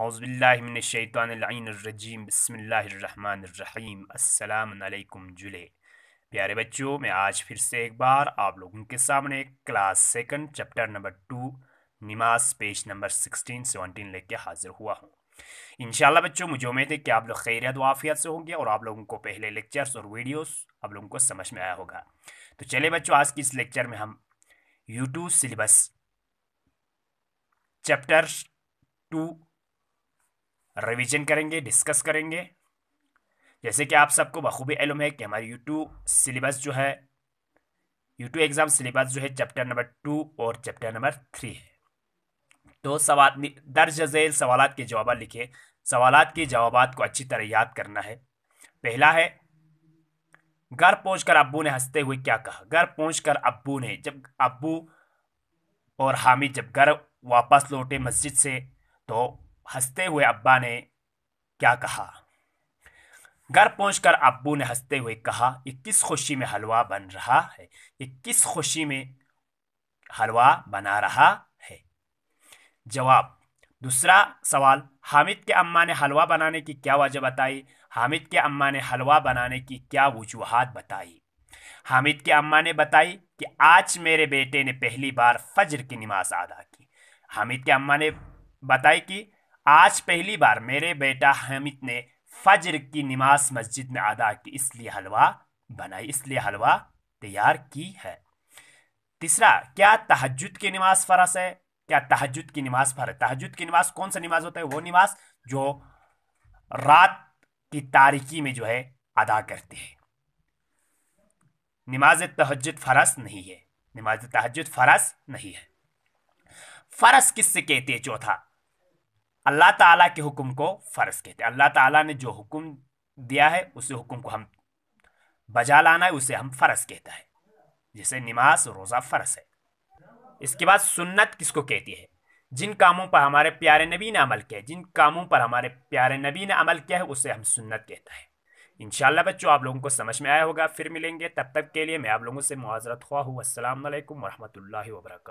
अज़बिल्लिमिनशैतरजीम बसमीम अल्लाम जुले प्यारे बच्चों मैं आज फिर से एक बार आप लोगों के सामने class second chapter number two नमाज पेज नंबर सिक्सटीन सेवनटीन लेके हाज़िर हुआ हूँ इनशाला बच्चों मुझे उम्मीद है कि आप लोग खैरियत वाफियत से होंगे और आप लोगों को पहले लेक्चर्स और वीडियोस आप लोगों को समझ में आया होगा तो चले बच्चों आज की इस लेक्चर में हम YouTube syllabus chapter two revision करेंगे डिस्कस करेंगे जैसे कि आप सबको बखूबी एलम है कि हमारी यूट्यूब सिलेबस जो है यू एग्ज़ाम सिलेबस जो है चैप्टर नंबर टू और चैप्टर नंबर थ्री है तो सवाल दर्ज झेल सवाल के जवाब लिखे सवाल के जवाब को अच्छी तरह याद करना है पहला है घर पहुंचकर अबू ने हंसते हुए क्या कहा घर पहुंचकर अबू ने जब अबू और हामिद जब घर वापस लौटे मस्जिद से तो हंसते हुए अब्बा ने क्या कहा घर पहुंचकर अब्बू ने हंसते हुए कहा ये किस खुशी में हलवा बन रहा है ये किस खुशी में हलवा बना रहा है जवाब दूसरा सवाल हामिद के अम्मा ने हलवा बनाने की क्या वजह बताई हामिद के अम्मा ने हलवा बनाने की क्या वजूहत बताई हामिद के अम्मा ने बताई कि आज मेरे बेटे ने पहली बार फज्र की नमाज अदा की हामिद के अम्मा ने बताई कि आज पहली बार मेरे बेटा हमिद ने फजर की नमाज मस्जिद में अदा की इसलिए हलवा बनाई इसलिए हलवा तैयार की है तीसरा क्या तहजद की नमाज फरस है क्या तहजद की नमाज फरज तहजद की नमाज कौन सा नमाज होता है वो नमाज जो रात की तारीकी में जो है अदा करते हैं नमाज तहजद फरस नहीं है नमाज तहजद फरस नहीं है फरस किससे कहते हैं चौथा अल्लाह ताला के हुक्म को फ़र्ज़ कहते हैं अल्लाह ताला ने जो हुक्म दिया है उसे हुक्म को हम बजा लाना है उसे हम फ़र्ज़ कहता है जैसे नमाज रोज़ा फ़र्ज़ है इसके बाद सुन्नत किसको कहती है जिन कामों पर हमारे प्यारे नबी ने अमल किया जिन कामों पर हमारे प्यारे नबी ने अमल किया है उसे हम सुन्नत कहता है इन बच्चों आप लोगों को समझ में आया होगा फिर मिलेंगे तब तक के लिए मैं आप लोगों से मुआजरत हुआ हूँ असल वरहमल वर्का